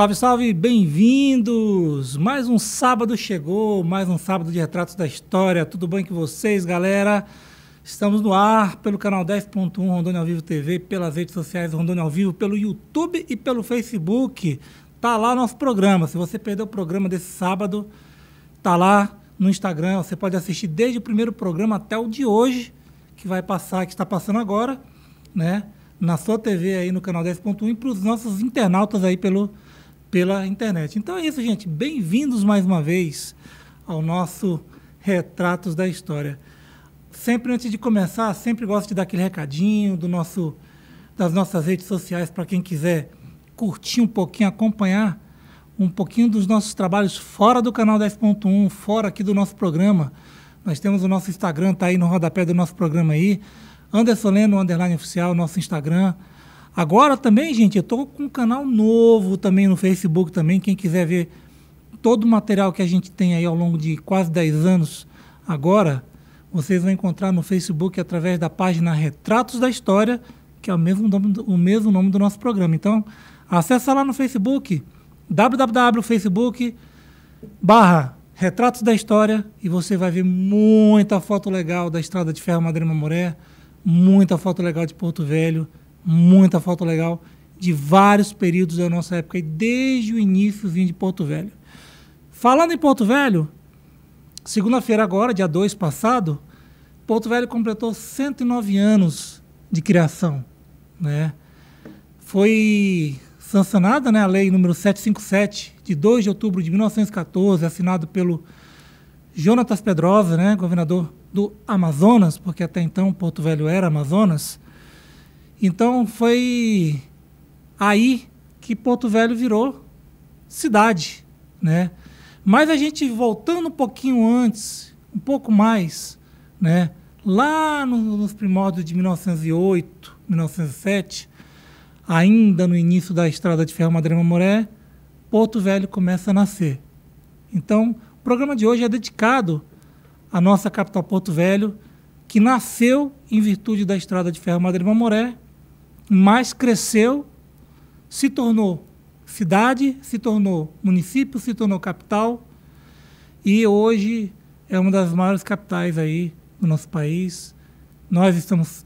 Salve, salve, bem-vindos! Mais um sábado chegou, mais um sábado de Retratos da História. Tudo bem com vocês, galera? Estamos no ar pelo canal 10.1 Rondônia ao Vivo TV, pelas redes sociais Rondônia ao Vivo, pelo YouTube e pelo Facebook. Tá lá nosso programa. Se você perdeu o programa desse sábado, tá lá no Instagram. Você pode assistir desde o primeiro programa até o de hoje, que vai passar, que está passando agora, né? Na sua TV aí no canal 10.1 e para os nossos internautas aí pelo pela internet. Então é isso, gente. Bem-vindos mais uma vez ao nosso Retratos da História. Sempre antes de começar, sempre gosto de dar aquele recadinho do nosso das nossas redes sociais para quem quiser curtir um pouquinho, acompanhar um pouquinho dos nossos trabalhos fora do canal 10.1, fora aqui do nosso programa. Nós temos o nosso Instagram, tá aí no rodapé do nosso programa aí. Anderson Leno, underline oficial, nosso Instagram. Agora também, gente, eu estou com um canal novo também no Facebook também. Quem quiser ver todo o material que a gente tem aí ao longo de quase 10 anos agora, vocês vão encontrar no Facebook através da página Retratos da História, que é o mesmo nome, o mesmo nome do nosso programa. Então, acessa lá no Facebook, www.facebook barra Retratos da História, e você vai ver muita foto legal da Estrada de Ferro Madre Mamoré, muita foto legal de Porto Velho, muita foto legal de vários períodos da nossa época e desde o início vim de Porto Velho. Falando em Porto Velho, segunda-feira agora, dia 2 passado, Porto Velho completou 109 anos de criação, né? Foi sancionada, né, a lei número 757 de 2 de outubro de 1914, assinado pelo Jonatas Pedrosa, né, governador do Amazonas, porque até então Porto Velho era Amazonas então foi aí que Porto Velho virou cidade, né? Mas a gente voltando um pouquinho antes, um pouco mais, né? Lá no, nos primórdios de 1908, 1907, ainda no início da estrada de ferro Madrema moré Porto Velho começa a nascer. Então, o programa de hoje é dedicado à nossa capital Porto Velho, que nasceu em virtude da estrada de ferro Madrema moré mas cresceu, se tornou cidade, se tornou município, se tornou capital e hoje é uma das maiores capitais aí do nosso país. Nós estamos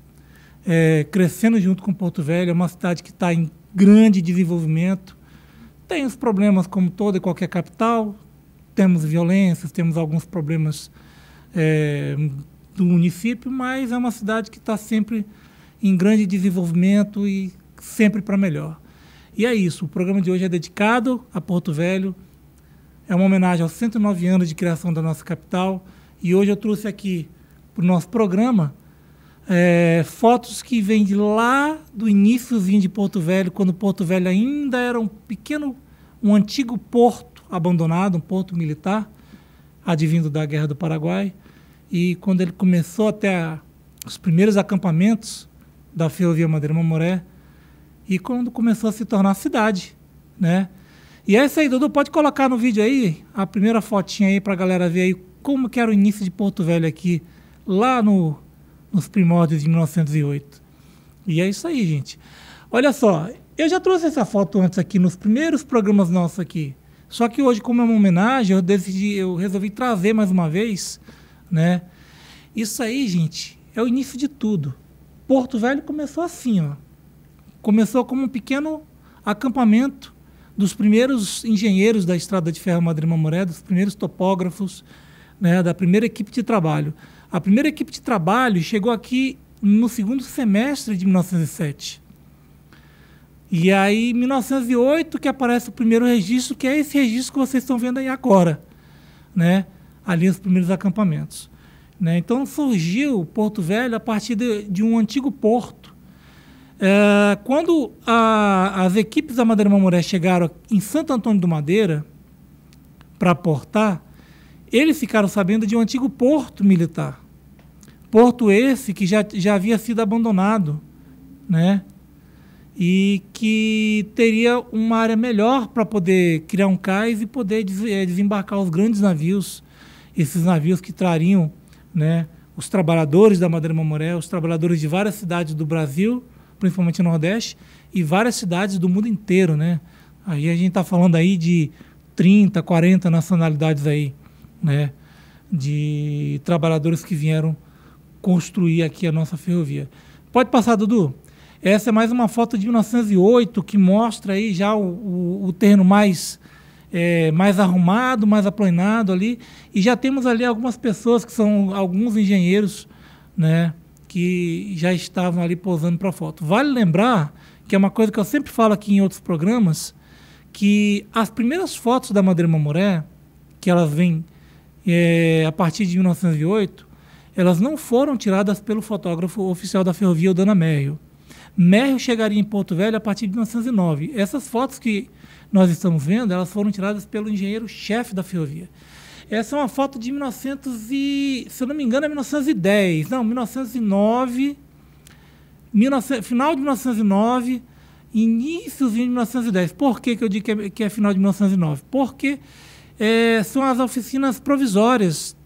é, crescendo junto com Porto Velho, é uma cidade que está em grande desenvolvimento. Tem os problemas como toda e qualquer capital, temos violências, temos alguns problemas é, do município, mas é uma cidade que está sempre em grande desenvolvimento e sempre para melhor. E é isso, o programa de hoje é dedicado a Porto Velho, é uma homenagem aos 109 anos de criação da nossa capital. E hoje eu trouxe aqui para o nosso programa é, fotos que vêm de lá do iníciozinho de Porto Velho, quando Porto Velho ainda era um pequeno, um antigo porto abandonado, um porto militar, advindo da Guerra do Paraguai. E quando ele começou até os primeiros acampamentos, da Ferrovia Madeira Mamoré, e quando começou a se tornar cidade, né? E essa aí, Dudu, pode colocar no vídeo aí a primeira fotinha aí pra galera ver aí como que era o início de Porto Velho aqui, lá no, nos primórdios de 1908. E é isso aí, gente. Olha só, eu já trouxe essa foto antes aqui, nos primeiros programas nossos aqui. Só que hoje, como é uma homenagem, eu decidi, eu resolvi trazer mais uma vez, né? Isso aí, gente, é o início de tudo. Porto Velho começou assim, ó. Começou como um pequeno acampamento dos primeiros engenheiros da Estrada de Ferro Madrid-Mamoré, dos primeiros topógrafos, né, da primeira equipe de trabalho. A primeira equipe de trabalho chegou aqui no segundo semestre de 1907. E aí, em 1908, que aparece o primeiro registro, que é esse registro que vocês estão vendo aí agora, né? Ali os primeiros acampamentos. Né? Então surgiu Porto Velho a partir de, de um antigo porto. É, quando a, as equipes da Madeira Mamoré chegaram em Santo Antônio do Madeira para portar, eles ficaram sabendo de um antigo porto militar. Porto esse que já, já havia sido abandonado, né? E que teria uma área melhor para poder criar um cais e poder é, desembarcar os grandes navios, esses navios que trariam né, os trabalhadores da Madeira Mamoré, os trabalhadores de várias cidades do Brasil, principalmente no Nordeste, e várias cidades do mundo inteiro, né? Aí a gente está falando aí de 30, 40 nacionalidades aí, né? De trabalhadores que vieram construir aqui a nossa ferrovia. Pode passar, Dudu. Essa é mais uma foto de 1908 que mostra aí já o, o, o terreno mais é, mais arrumado, mais aplanado ali. E já temos ali algumas pessoas que são alguns engenheiros, né, que já estavam ali posando para foto. Vale lembrar que é uma coisa que eu sempre falo aqui em outros programas, que as primeiras fotos da Madeira Mamoré, que elas vêm é, a partir de 1908, elas não foram tiradas pelo fotógrafo oficial da ferrovia, o Dana Merrill. Merrill chegaria em Porto Velho a partir de 1909. Essas fotos que nós estamos vendo, elas foram tiradas pelo engenheiro-chefe da ferrovia. Essa é uma foto de 1900 e, se eu não me engano, é 1910, não, 1909, 19, final de 1909, inícios de 1910. Por que, que eu digo que é, que é final de 1909? Porque é, são as oficinas provisórias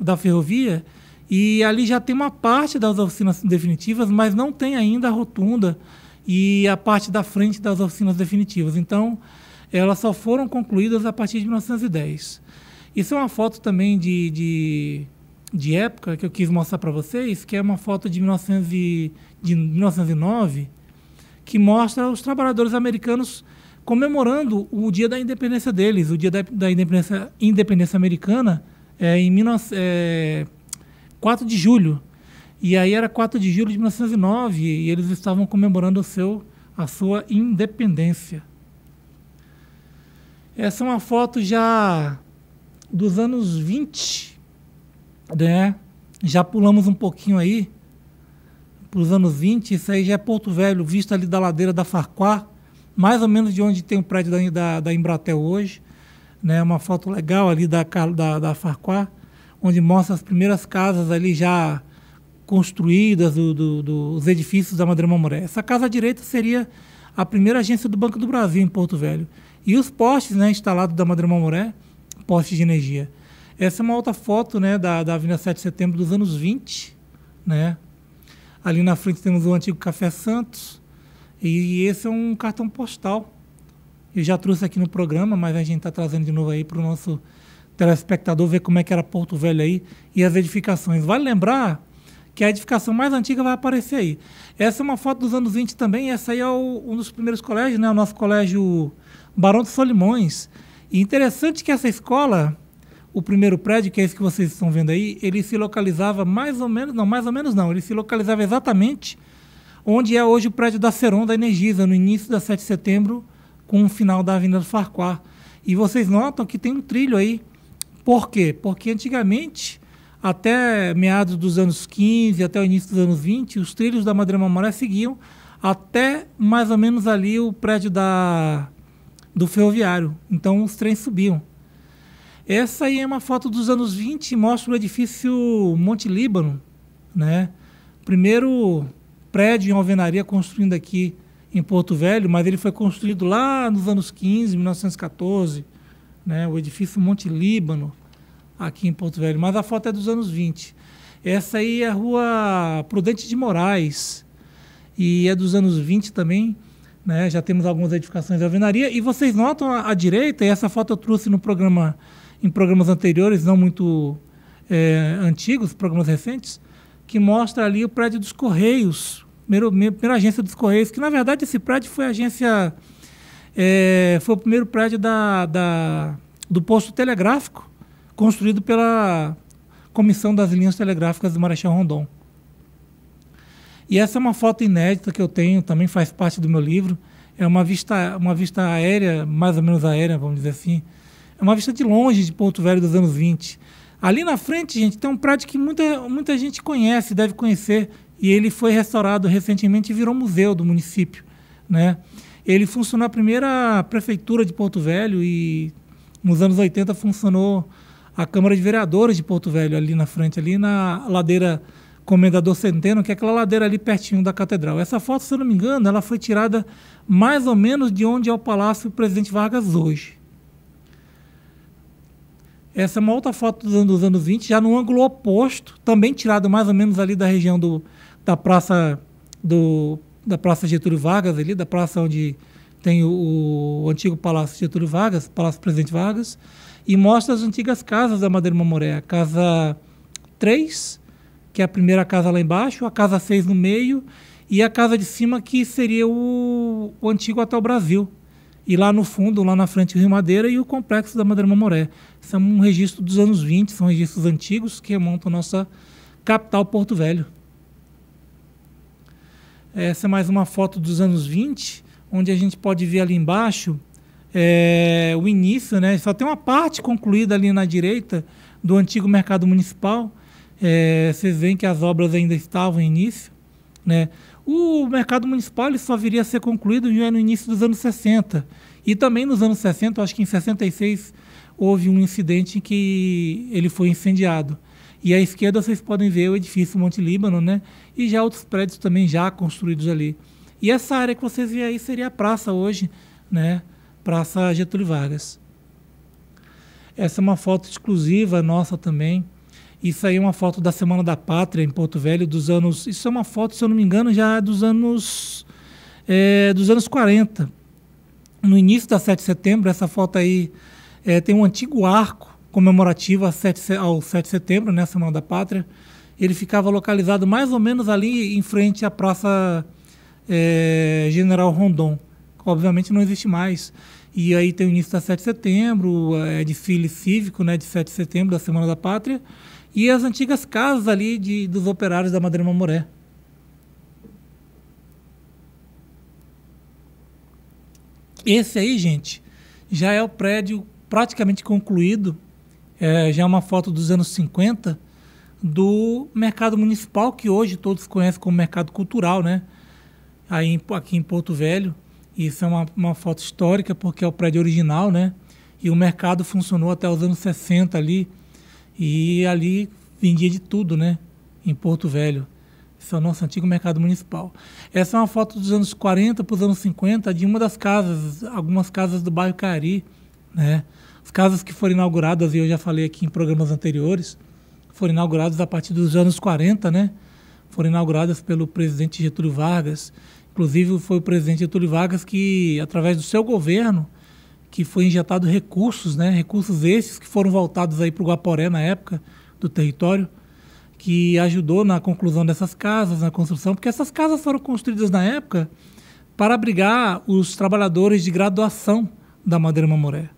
da ferrovia e ali já tem uma parte das oficinas definitivas, mas não tem ainda a rotunda e a parte da frente das oficinas definitivas. Então, elas só foram concluídas a partir de 1910. Isso é uma foto também de, de, de época que eu quis mostrar para vocês, que é uma foto de, 1900 e, de 1909, que mostra os trabalhadores americanos comemorando o dia da independência deles, o dia da, da independência, independência americana, é, em 19, é, 4 de julho. E aí era 4 de julho de 1909 e eles estavam comemorando o seu, a sua independência. Essa é uma foto já dos anos 20, né? Já pulamos um pouquinho aí para os anos 20. Isso aí já é Porto Velho, visto ali da ladeira da Farquá, mais ou menos de onde tem o prédio da, da, da Embratel hoje. Né? Uma foto legal ali da, da, da onde mostra as primeiras casas ali já construídas, do, do, do, os edifícios da Madre Mamoré. Essa casa à direita seria a primeira agência do Banco do Brasil em Porto Velho. E os postes né, instalados da Madre Mamoré, postes de energia. Essa é uma outra foto né, da, da Avenida 7 de Setembro dos anos 20. Né? Ali na frente temos o antigo Café Santos. E esse é um cartão postal. Eu já trouxe aqui no programa, mas a gente está trazendo de novo aí para o nosso telespectador ver como é que era Porto Velho aí e as edificações. Vale lembrar que a edificação mais antiga vai aparecer aí. Essa é uma foto dos anos 20 também, essa aí é o, um dos primeiros colégios, né? o nosso colégio Barão de Solimões. E interessante que essa escola, o primeiro prédio, que é esse que vocês estão vendo aí, ele se localizava mais ou menos, não, mais ou menos não, ele se localizava exatamente onde é hoje o prédio da Ceron da Energisa, no início da 7 de setembro, com o final da Avenida do Farquhar. E vocês notam que tem um trilho aí. Por quê? Porque antigamente até meados dos anos 15, até o início dos anos 20, os trilhos da Madre Mamoré seguiam até mais ou menos ali o prédio da, do ferroviário. Então os trens subiam. Essa aí é uma foto dos anos 20, mostra o edifício Monte Líbano, né? Primeiro prédio em alvenaria construindo aqui em Porto Velho, mas ele foi construído lá nos anos 15, 1914, né? O edifício Monte Líbano aqui em Porto Velho, mas a foto é dos anos 20. Essa aí é a rua Prudente de Moraes, e é dos anos 20 também. Né? Já temos algumas edificações de alvenaria. E vocês notam à, direita, e essa foto eu trouxe no programa, em programas anteriores, não muito é, antigos, programas recentes, que mostra ali o prédio dos Correios, primeiro, primeira agência dos Correios, que na verdade esse prédio foi a agência. É, foi o primeiro prédio da, da, do posto telegráfico construído pela Comissão das Linhas Telegráficas do Marechal Rondon. E essa é uma foto inédita que eu tenho, também faz parte do meu livro. É uma vista, uma vista aérea, mais ou menos aérea, vamos dizer assim. É uma vista de longe de Porto Velho dos anos 20. Ali na frente, gente, tem um prédio que muita, muita gente conhece, deve conhecer, e ele foi restaurado recentemente e virou museu do município, né? Ele funcionou a primeira prefeitura de Porto Velho e nos anos 80 funcionou a Câmara de Vereadores de Porto Velho, ali na frente, ali na ladeira Comendador Centeno, que é aquela ladeira ali pertinho da catedral. Essa foto, se eu não me engano, ela foi tirada mais ou menos de onde é o Palácio Presidente Vargas hoje. Essa é uma outra foto dos anos, dos anos 20, já no ângulo oposto, também tirada mais ou menos ali da região do, da praça do, da praça Getúlio Vargas, ali, da praça onde tem o, o antigo Palácio Getúlio Vargas, Palácio Presidente Vargas e mostra as antigas casas da Madeira Mamoré. A casa 3, que é a primeira casa lá embaixo, a casa 6 no meio e a casa de cima que seria o, o antigo Hotel Brasil. E lá no fundo, lá na frente, o Rio Madeira e o complexo da Madeira Mamoré. São um registro dos anos 20, são registros antigos que remontam a nossa capital Porto Velho. Essa é mais uma foto dos anos 20, onde a gente pode ver ali embaixo é, o início, né? Só tem uma parte concluída ali na direita do antigo mercado municipal. É, vocês veem que as obras ainda estavam em início, né? O mercado municipal ele só viria a ser concluído no início dos anos 60. E também nos anos 60, acho que em 66 houve um incidente em que ele foi incendiado. E à esquerda vocês podem ver o edifício Monte Líbano, né? E já outros prédios também já construídos ali. E essa área que vocês veem aí seria a praça hoje, né? Praça Getúlio Vargas. Essa é uma foto exclusiva nossa também. Isso aí é uma foto da Semana da Pátria em Porto Velho dos anos. Isso é uma foto, se eu não me engano, já dos anos é, dos anos 40. No início da 7 de setembro, essa foto aí é, tem um antigo arco comemorativo ao 7, ao 7 de setembro, né, Semana da Pátria. Ele ficava localizado mais ou menos ali em frente à Praça é, General Rondon. obviamente não existe mais. E aí tem o início da 7 de setembro, é desfile cívico né, de 7 de setembro, da Semana da Pátria, e as antigas casas ali de, dos operários da Madeira Mamoré. Esse aí, gente, já é o prédio praticamente concluído, é, já é uma foto dos anos 50, do mercado municipal, que hoje todos conhecem como mercado cultural, né? Aí, aqui em Porto Velho isso é uma, uma foto histórica porque é o prédio original, né? E o mercado funcionou até os anos 60 ali. E ali vendia de tudo, né? Em Porto Velho. Esse é o nosso antigo mercado municipal. Essa é uma foto dos anos 40 para os anos 50 de uma das casas, algumas casas do bairro Cari, né? As casas que foram inauguradas, e eu já falei aqui em programas anteriores, foram inauguradas a partir dos anos 40, né? Foram inauguradas pelo presidente Getúlio Vargas Inclusive foi o presidente Getúlio Vargas que, através do seu governo, que foi injetado recursos, né? Recursos esses que foram voltados aí para o Guaporé na época do território, que ajudou na conclusão dessas casas, na construção, porque essas casas foram construídas na época para abrigar os trabalhadores de graduação da Madeira Mamoré.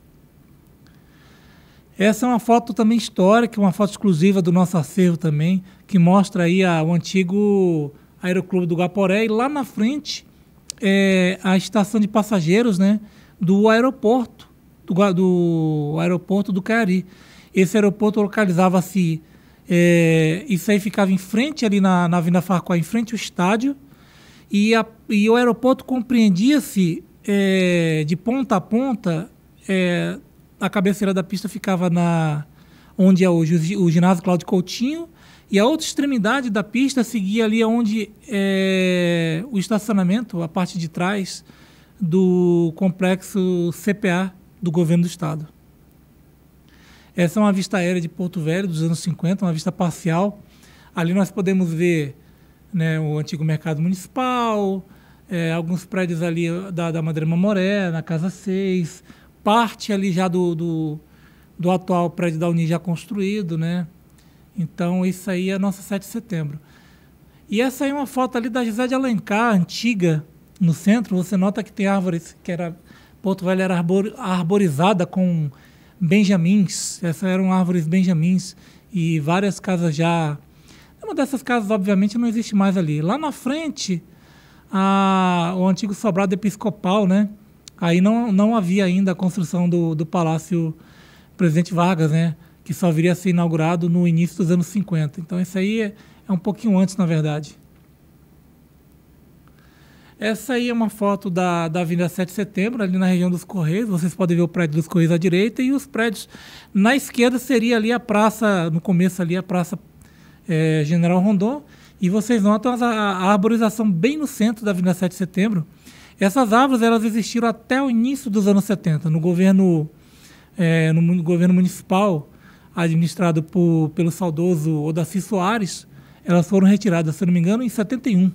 Essa é uma foto também histórica, uma foto exclusiva do nosso acervo também, que mostra aí a, o antigo Aeroclube do Gaporé, e lá na frente é a estação de passageiros né, do aeroporto, do, do aeroporto do Cari. Esse aeroporto localizava-se, é, isso aí ficava em frente ali na, na Avenida Farquhar, em frente ao estádio, e, a, e o aeroporto compreendia-se é, de ponta a ponta, é, a cabeceira da pista ficava na onde é hoje o, o ginásio Cláudio Coutinho, e a outra extremidade da pista seguia ali onde é o estacionamento, a parte de trás do complexo CPA do governo do estado. Essa é uma vista aérea de Porto Velho dos anos 50, uma vista parcial. Ali nós podemos ver né, o antigo mercado municipal, é, alguns prédios ali eh, da, da Madrema Moré, na Casa 6, parte ali já do, do, do atual prédio da Uni já construído, né? Então, isso aí é nossa 7 de setembro. E essa aí é uma foto ali da José de Alencar, antiga, no centro. Você nota que tem árvores, que era. Porto Velho era arbor, arborizada com benjamins. Essas eram árvores benjamins. E várias casas já. Uma dessas casas, obviamente, não existe mais ali. Lá na frente, a, o antigo sobrado episcopal, né? Aí não, não havia ainda a construção do, do Palácio Presidente Vargas, né? que só viria a ser inaugurado no início dos anos 50. Então, isso aí é, é um pouquinho antes, na verdade. Essa aí é uma foto da, da Avenida 7 de Setembro, ali na região dos Correios. Vocês podem ver o prédio dos Correios à direita e os prédios na esquerda seria ali a praça, no começo ali a Praça é, General Rondon. E vocês notam a, a arborização bem no centro da Avenida 7 de Setembro. Essas árvores elas existiram até o início dos anos 70, no governo, é, no governo municipal administrado por, pelo saudoso Odaci Soares, elas foram retiradas, se não me engano, em 71.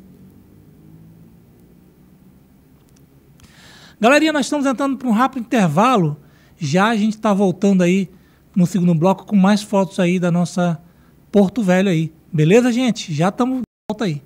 Galerinha, nós estamos entrando para um rápido intervalo. Já a gente está voltando aí no segundo bloco com mais fotos aí da nossa Porto Velho aí. Beleza, gente? Já estamos volta aí.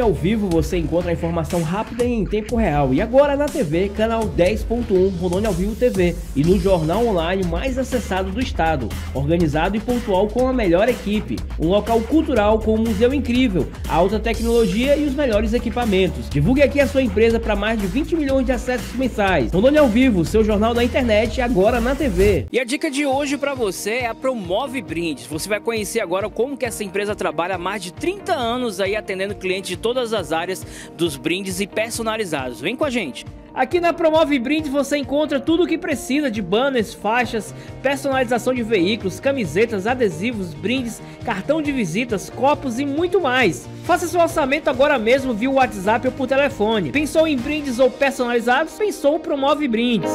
ao vivo você encontra a informação rápida e em tempo real. E agora na TV, canal 10.1 Rondônia ao Vivo TV e no jornal online mais acessado do estado, organizado e pontual com a melhor equipe. Um local cultural com um museu incrível, alta tecnologia e os melhores equipamentos. Divulgue aqui a sua empresa para mais de 20 milhões de acessos mensais. Rondônia ao Vivo, seu jornal na internet agora na TV. E a dica de hoje para você é a Promove Brindes. Você vai conhecer agora como que essa empresa trabalha há mais de 30 anos aí atendendo clientes de todo todas as áreas dos brindes e personalizados. Vem com a gente! Aqui na Promove Brindes você encontra tudo o que precisa de banners, faixas, personalização de veículos, camisetas, adesivos, brindes, cartão de visitas, copos e muito mais. Faça seu orçamento agora mesmo via WhatsApp ou por telefone. Pensou em brindes ou personalizados? Pensou Promove Brindes.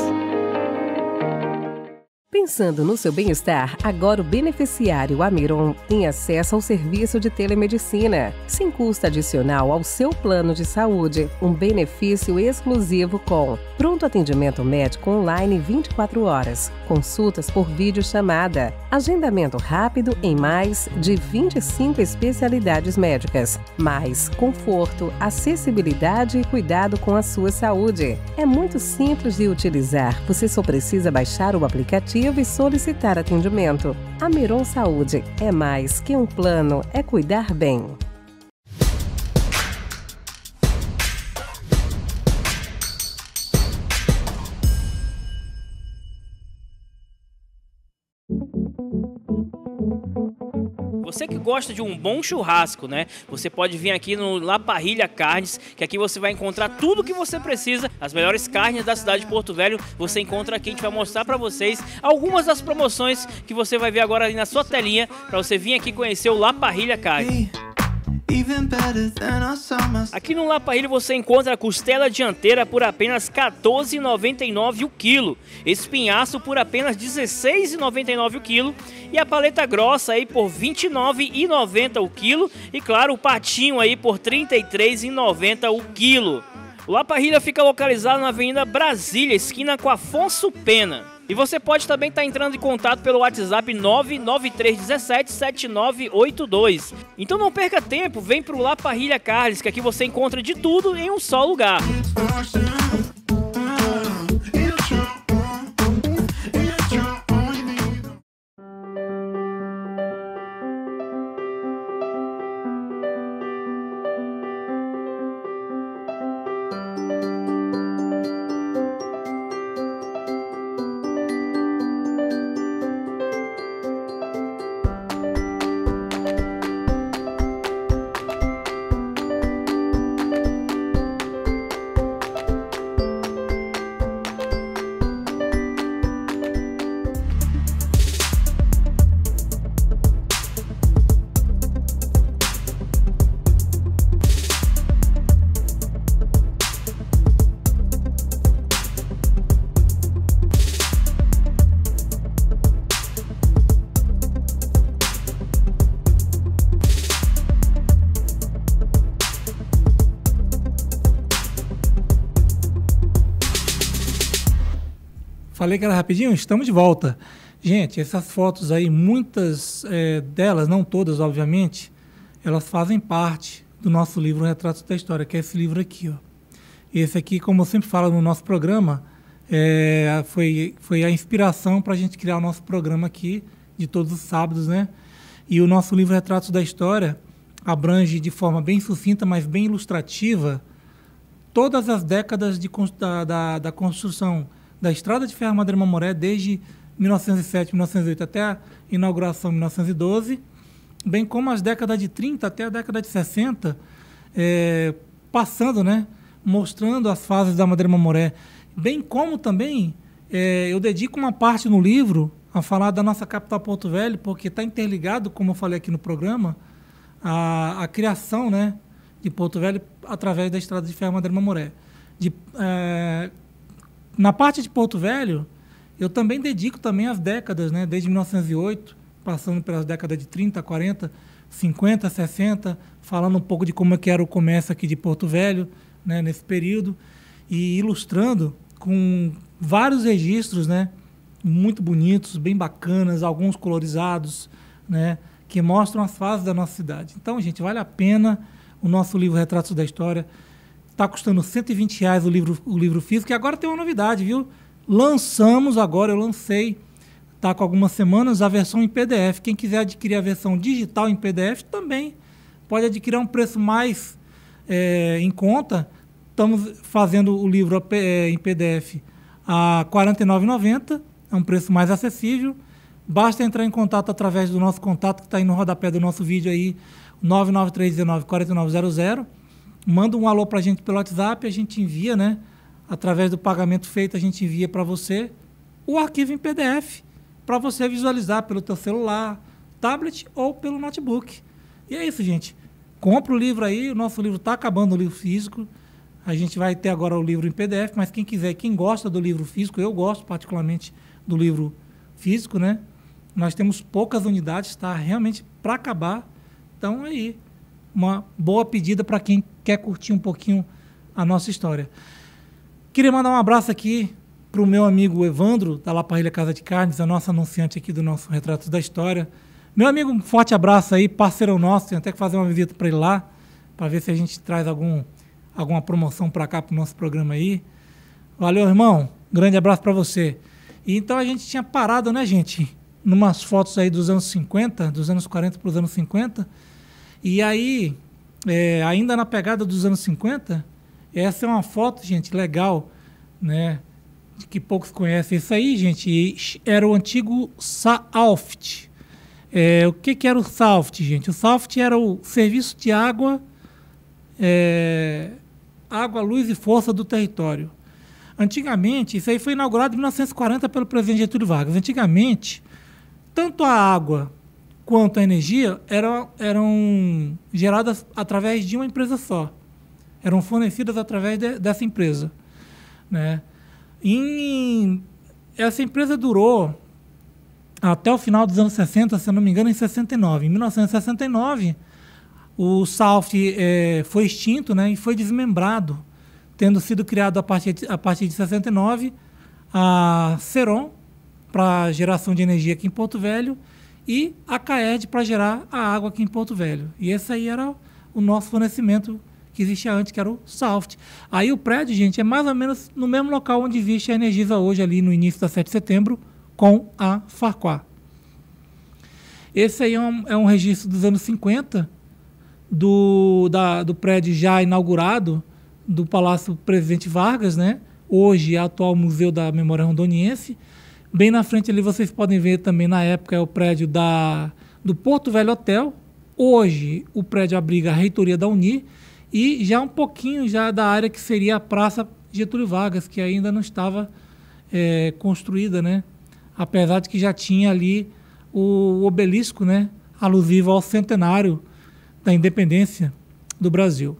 Pensando no seu bem-estar, agora o beneficiário Amiron tem acesso ao serviço de telemedicina, sem custo adicional ao seu plano de saúde, um benefício exclusivo com pronto atendimento médico online 24 horas, consultas por videochamada, agendamento rápido em mais de 25 especialidades médicas, mais conforto, acessibilidade e cuidado com a sua saúde. É muito simples de utilizar, você só precisa baixar o aplicativo aplicativo e solicitar atendimento. A Miron Saúde é mais que um plano, é cuidar bem. gosta de um bom churrasco, né? Você pode vir aqui no La Parrilha Carnes, que aqui você vai encontrar tudo que você precisa. As melhores carnes da cidade de Porto Velho você encontra aqui. A gente vai mostrar para vocês algumas das promoções que você vai ver agora ali na sua telinha para você vir aqui conhecer o La Parrilha Carnes. Aqui no Lapailho você encontra costela dianteira por apenas 14,99 o quilo, espinhaço por apenas 16,99 o quilo e a paleta grossa aí por 29,90 o quilo e claro o patinho aí por 33,90 o quilo. O Laparrilha fica localizado na Avenida Brasília, esquina com Afonso Pena. E você pode também estar tá entrando em contato pelo WhatsApp 993177982. Então não perca tempo, vem pro La Parrilha Carles, que aqui você encontra de tudo em um só lugar. falei que era rapidinho, estamos de volta. Gente, essas fotos aí, muitas é, delas, não todas, obviamente, elas fazem parte do nosso livro Retratos da História, que é esse livro aqui, ó. Esse aqui, como eu sempre falo no nosso programa, é, foi, foi a inspiração para a gente criar o nosso programa aqui, de todos os sábados, né? E o nosso livro Retratos da História abrange de forma bem sucinta, mas bem ilustrativa, todas as décadas de, da, da, da construção da Estrada de Ferro Madeira Mamoré desde 1907, 1908 até a inauguração em 1912, bem como as décadas de 30 até a década de 60, é, passando, né, mostrando as fases da Madeira Mamoré, bem como também é, eu dedico uma parte no livro a falar da nossa capital Porto Velho, porque está interligado, como eu falei aqui no programa, a, a, criação né, de Porto Velho através da Estrada de Ferro Madeira Mamoré. De, é, na parte de Porto Velho, eu também dedico também as décadas, né? Desde 1908, passando pelas décadas de 30, 40, 50, 60, falando um pouco de como é que era o comércio aqui de Porto Velho, né? Nesse período e ilustrando com vários registros, né? Muito bonitos, bem bacanas, alguns colorizados, né? Que mostram as fases da nossa cidade. Então, gente, vale a pena o nosso livro Retratos da História Está custando 120 reais o livro, o livro físico. E agora tem uma novidade, viu? Lançamos agora, eu lancei, está com algumas semanas, a versão em PDF. Quem quiser adquirir a versão digital em PDF também pode adquirir a um preço mais é, em conta. Estamos fazendo o livro eh, em PDF a R$ 49,90, é um preço mais acessível. Basta entrar em contato através do nosso contato que está aí no rodapé do nosso vídeo aí, 4900 manda um alô para a gente pelo WhatsApp, a gente envia, né? Através do pagamento feito, a gente envia para você o arquivo em PDF para você visualizar pelo teu celular, tablet ou pelo notebook. E é isso, gente. Compra o livro aí, o nosso livro está acabando o livro físico. A gente vai ter agora o livro em PDF, mas quem quiser, quem gosta do livro físico, eu gosto particularmente do livro físico, né? Nós temos poucas unidades, está realmente para acabar. Então é aí, uma boa pedida para quem quer curtir um pouquinho a nossa história. Queria mandar um abraço aqui para o meu amigo Evandro, da Laparrilha Casa de Carnes, a nossa anunciante aqui do nosso Retrato da História. Meu amigo, um forte abraço aí, parceiro nosso, tem até que fazer uma visita para ele lá, para ver se a gente traz algum, alguma promoção para cá, para o nosso programa aí. Valeu, irmão, grande abraço para você. E então a gente tinha parado, né, gente, numas fotos aí dos anos 50, dos anos 40 para os anos 50, e aí é, ainda na pegada dos anos 50, essa é uma foto, gente, legal, né? Que poucos conhecem. Isso aí, gente, era o antigo Saoft. É, o que, que era o Saoft, gente? O Saoft era o serviço de água, é, água, luz e força do território. Antigamente, isso aí foi inaugurado em 1940 pelo presidente Getúlio Vargas. Antigamente, tanto a água quanto à energia eram, eram geradas através de uma empresa só. Eram fornecidas através de, dessa empresa. Né? Em, essa empresa durou até o final dos anos 60, se não me engano, em 69. Em 1969, o South é, foi extinto né, e foi desmembrado, tendo sido criado a partir de, a partir de 69 a Ceron, para geração de energia aqui em Porto Velho, e a CAED para gerar a água aqui em Porto Velho. E esse aí era o nosso fornecimento que existia antes, que era o Soft. Aí o prédio, gente, é mais ou menos no mesmo local onde existe a Energisa hoje, ali no início da 7 de setembro, com a Farquhar. Esse aí é um, é um registro dos anos 50, do, da, do prédio já inaugurado, do Palácio Presidente Vargas, né? hoje é atual Museu da Memória Rondoniense, Bem na frente ali vocês podem ver também, na época, é o prédio da, do Porto Velho Hotel. Hoje o prédio abriga a reitoria da Uni e já um pouquinho já da área que seria a Praça Getúlio Vargas, que ainda não estava é, construída, né? Apesar de que já tinha ali o obelisco, né? Alusivo ao centenário da independência do Brasil.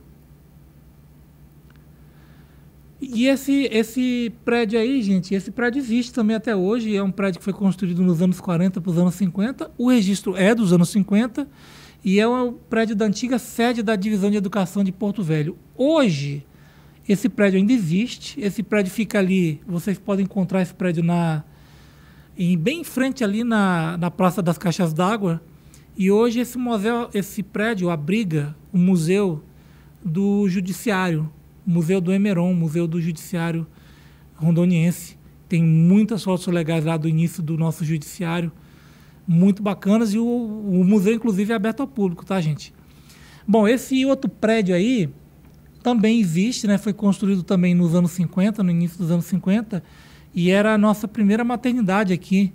E esse, esse prédio aí, gente, esse prédio existe também até hoje. É um prédio que foi construído nos anos 40 para os anos 50. O registro é dos anos 50 e é o um prédio da antiga sede da Divisão de Educação de Porto Velho. Hoje, esse prédio ainda existe. Esse prédio fica ali. Vocês podem encontrar esse prédio na em, bem em frente ali na, na Praça das Caixas d'Água. E hoje esse, museu, esse prédio abriga o Museu do Judiciário Museu do Emeron, Museu do Judiciário Rondoniense. Tem muitas fotos legais lá do início do nosso judiciário, muito bacanas, e o, o museu, inclusive, é aberto ao público, tá, gente? Bom, esse outro prédio aí também existe, né? Foi construído também nos anos 50, no início dos anos 50, e era a nossa primeira maternidade aqui.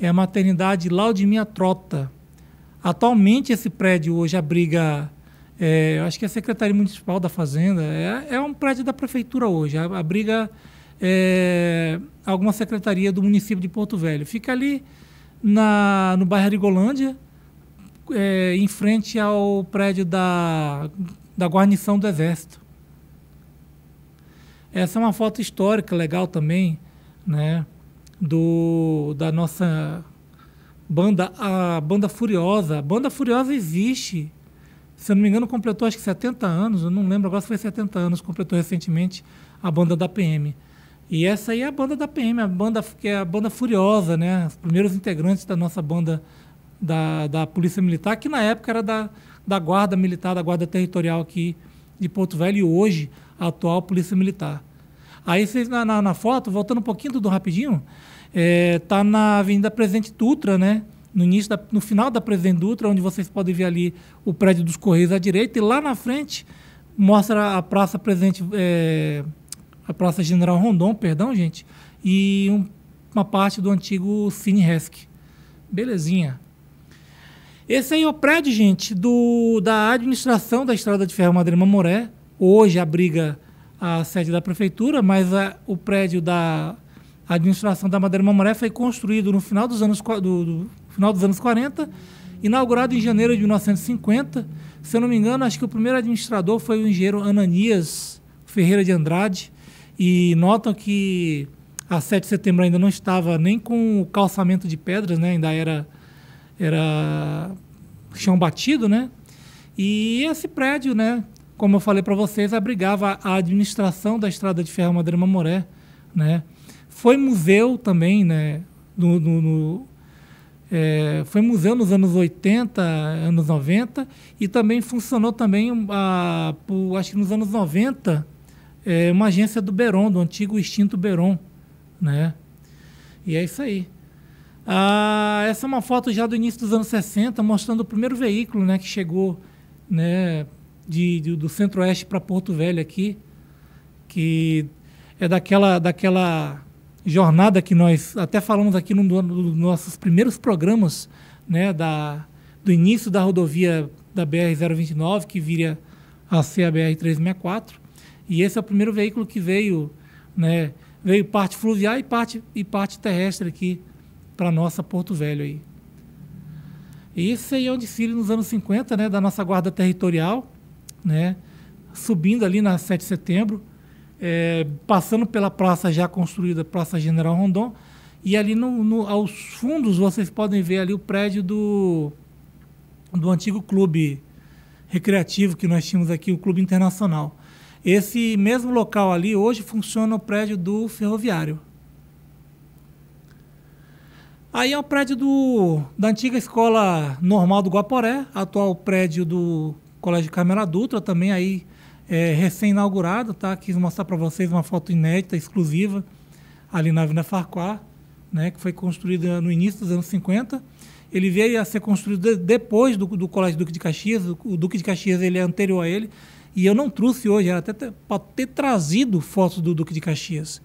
É a maternidade Laudimia Trota. Atualmente esse prédio hoje abriga é, eu acho que a Secretaria Municipal da Fazenda é, é um prédio da prefeitura hoje, abriga é, alguma secretaria do município de Porto Velho. Fica ali na, no bairro Arigolândia, é, em frente ao prédio da, da guarnição do Exército. Essa é uma foto histórica legal também, né? Do, da nossa banda, a Banda Furiosa. A Banda Furiosa existe se eu não me engano, completou acho que 70 anos, eu não lembro agora se foi 70 anos, completou recentemente a banda da PM. E essa aí é a banda da PM, a banda que é a banda Furiosa, né? Os primeiros integrantes da nossa banda da, da Polícia Militar, que na época era da, da Guarda Militar, da Guarda Territorial aqui de Porto Velho, e hoje a atual Polícia Militar. Aí vocês na, na, na foto, voltando um pouquinho tudo rapidinho, é, tá na Avenida Presidente Dutra, né? no início da, no final da Presidente Dutra, onde vocês podem ver ali o prédio dos Correios à direita, e lá na frente mostra a Praça Presidente é, a Praça General Rondon, perdão, gente, e um, uma parte do antigo Cine Resc. Belezinha. Esse aí é o prédio, gente, do, da administração da Estrada de Ferro Madeira Mamoré. Hoje abriga a sede da prefeitura, mas a, o prédio da administração da Madeira Mamoré foi construído no final dos anos do, do final dos anos 40, inaugurado em janeiro de 1950. Se eu não me engano, acho que o primeiro administrador foi o engenheiro Ananias Ferreira de Andrade. E notam que a 7 de setembro ainda não estava nem com o calçamento de pedras, né? ainda era, era chão batido. Né? E esse prédio, né? como eu falei para vocês, abrigava a administração da Estrada de Ferro Madeira Mamoré. Né? Foi museu também, né? no, no, no é, foi museu nos anos 80, anos 90 e também funcionou também, a, por, acho que nos anos 90, é, uma agência do Beron, do antigo extinto Beron, né? E é isso aí. Ah, essa é uma foto já do início dos anos 60, mostrando o primeiro veículo né, que chegou né, de, de do centro-oeste para Porto Velho aqui, que é daquela, daquela jornada que nós até falamos aqui num dos nossos primeiros programas, né, da, do início da rodovia da BR-029, que viria a ser a BR-364. E esse é o primeiro veículo que veio, né, veio parte fluvial e parte, e parte terrestre aqui para nossa Porto Velho aí. E isso aí é um desfile nos anos 50, né, da nossa guarda territorial, né, subindo ali na 7 de setembro, é, passando pela praça já construída, Praça General Rondon, e ali no, no, aos fundos vocês podem ver ali o prédio do, do antigo clube recreativo que nós tínhamos aqui, o Clube Internacional. Esse mesmo local ali hoje funciona o prédio do ferroviário. Aí é o prédio do, da antiga escola normal do Guaporé, atual prédio do Colégio Carmela Dutra, também aí é, recém-inaugurado, tá? Quis mostrar para vocês uma foto inédita, exclusiva, ali na Avenida Farquhar, né? Que foi construída no início dos anos 50. Ele veio a ser construído depois do, do Colégio Duque de Caxias. O, Duque de Caxias ele é anterior a ele. E eu não trouxe hoje, era até ter, pode ter trazido fotos do Duque de Caxias.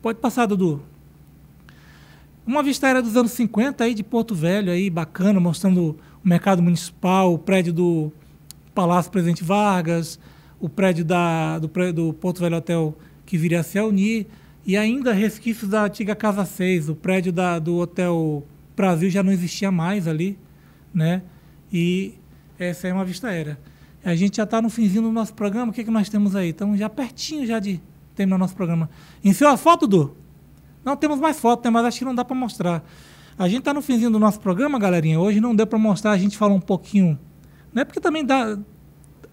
Pode passar, Dudu. Uma vista aérea dos anos 50 aí de Porto Velho, aí bacana, mostrando o mercado municipal, o prédio do Palácio Presidente Vargas, o prédio da, do, do Porto Velho Hotel que viria a se unir, e ainda resquícios da antiga Casa 6, o prédio da, do Hotel Brasil já não existia mais ali, né? E essa é uma vista aérea. A gente já está no finzinho do nosso programa, o que, é que nós temos aí? Estamos já pertinho já de terminar nosso programa. Enfiou a foto, Du? Não temos mais foto, né? mas acho que não dá para mostrar. A gente está no finzinho do nosso programa, galerinha. Hoje não deu para mostrar, a gente falou um pouquinho. Não é porque também dá,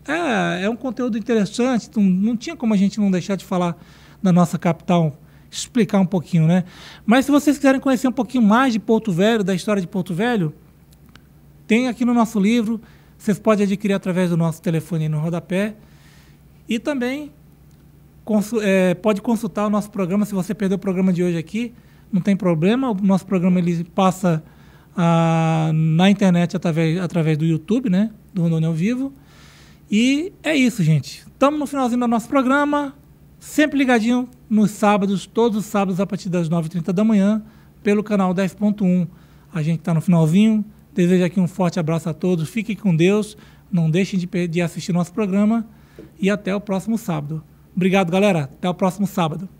é, é um conteúdo interessante, não, não tinha como a gente não deixar de falar da nossa capital, explicar um pouquinho, né? Mas se vocês quiserem conhecer um pouquinho mais de Porto Velho, da história de Porto Velho, tem aqui no nosso livro, vocês podem adquirir através do nosso telefone no rodapé. E também consu é, pode consultar o nosso programa, se você perdeu o programa de hoje aqui, não tem problema, o nosso programa ele passa ah, na internet através, através do YouTube, né? Do Rondônia ao Vivo. E é isso, gente. Estamos no finalzinho do nosso programa. Sempre ligadinho nos sábados, todos os sábados a partir das 9h30 da manhã, pelo canal 10.1. A gente está no finalzinho. Desejo aqui um forte abraço a todos. Fiquem com Deus. Não deixem de, de assistir nosso programa. E até o próximo sábado. Obrigado, galera. Até o próximo sábado.